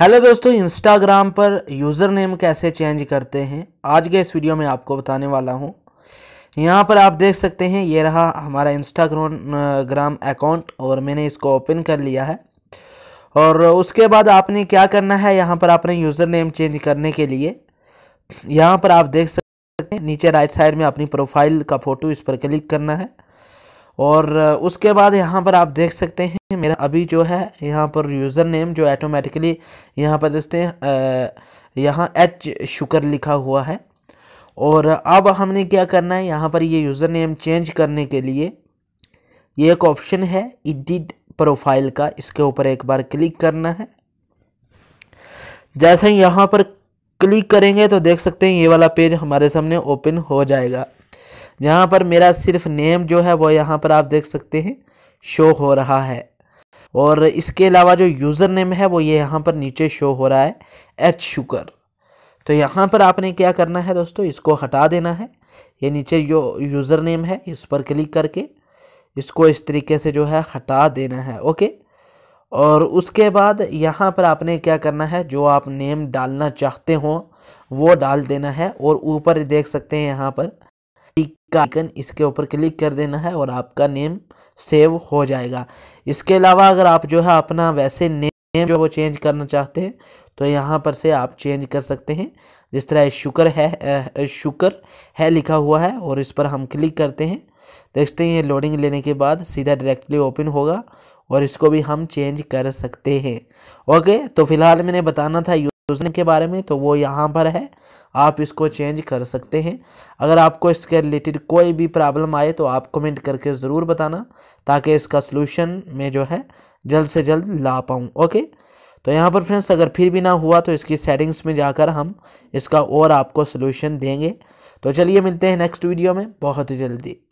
hello दोस्तों Instagram पर user name कैसे चेंज करते हैं आज के इस वीडियो में आपको बताने वाला हूँ यहाँ पर आप देख सकते हैं ये रहा हमारा इंस्टाग्राम अकाउंट और मैंने इसको ओपन कर लिया है और उसके बाद आपने क्या करना है यहाँ पर आपने यूज़र नेम चेंज करने के लिए यहाँ पर आप देख सकते हैं नीचे राइट साइड में अपनी प्रोफाइल का फ़ोटो इस पर क्लिक करना है और उसके बाद यहाँ पर आप देख सकते हैं मेरा अभी जो है यहाँ पर यूज़र नेम जो ऐटोमेटिकली यहाँ पर देखते हैं यहाँ एच शुकर लिखा हुआ है और अब हमने क्या करना है यहाँ पर ये यूज़र नेम चेंज करने के लिए ये एक ऑप्शन है एडिट प्रोफाइल का इसके ऊपर एक बार क्लिक करना है जैसे यहाँ पर क्लिक करेंगे तो देख सकते हैं ये वाला पेज हमारे सामने ओपन हो जाएगा जहाँ पर मेरा सिर्फ नेम जो है वो यहाँ पर आप देख सकते हैं शो हो रहा है और इसके अलावा जो यूज़र नेम है वो ये यहाँ पर नीचे शो हो रहा है एच शुकर तो यहाँ पर आपने क्या करना है दोस्तों इसको हटा देना है ये नीचे जो यूज़र नेम है इस पर क्लिक करके इसको इस तरीके से जो है हटा देना है ओके और उसके बाद यहाँ पर आपने क्या करना है जो आप नेम डालना चाहते हो वो डाल देना है और ऊपर देख सकते हैं यहाँ पर का आइकन इसके ऊपर क्लिक कर देना है और आपका नेम सेव हो जाएगा इसके अलावा अगर आप जो है अपना वैसे नेम जो वो चेंज करना चाहते हैं तो यहाँ पर से आप चेंज कर सकते हैं जिस तरह शुक्र है शुक्र है लिखा हुआ है और इस पर हम क्लिक करते हैं देखते हैं ये लोडिंग लेने के बाद सीधा डायरेक्टली ओपन होगा और इसको भी हम चेंज कर सकते हैं ओके तो फिलहाल मैंने बताना था सोचने के बारे में तो वो यहाँ पर है आप इसको चेंज कर सकते हैं अगर आपको इसके रिलेटेड कोई भी प्रॉब्लम आए तो आप कमेंट करके ज़रूर बताना ताकि इसका सलूशन में जो है जल्द से जल्द ला पाऊँ ओके तो यहाँ पर फ्रेंड्स अगर फिर भी ना हुआ तो इसकी सेटिंग्स में जाकर हम इसका और आपको सोल्यूशन देंगे तो चलिए मिलते हैं नेक्स्ट वीडियो में बहुत ही जल्दी